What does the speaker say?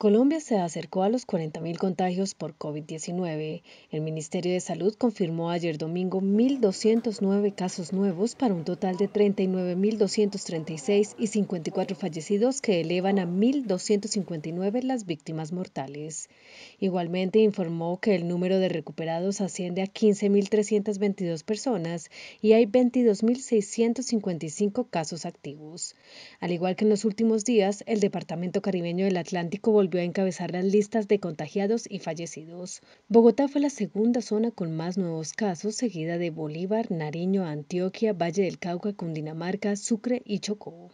Colombia se acercó a los 40.000 contagios por COVID-19. El Ministerio de Salud confirmó ayer domingo 1.209 casos nuevos para un total de 39.236 y 54 fallecidos que elevan a 1.259 las víctimas mortales. Igualmente informó que el número de recuperados asciende a 15.322 personas y hay 22.655 casos activos. Al igual que en los últimos días, el Departamento Caribeño del Atlántico volvió volvió a encabezar las listas de contagiados y fallecidos. Bogotá fue la segunda zona con más nuevos casos, seguida de Bolívar, Nariño, Antioquia, Valle del Cauca, Cundinamarca, Sucre y Chocó.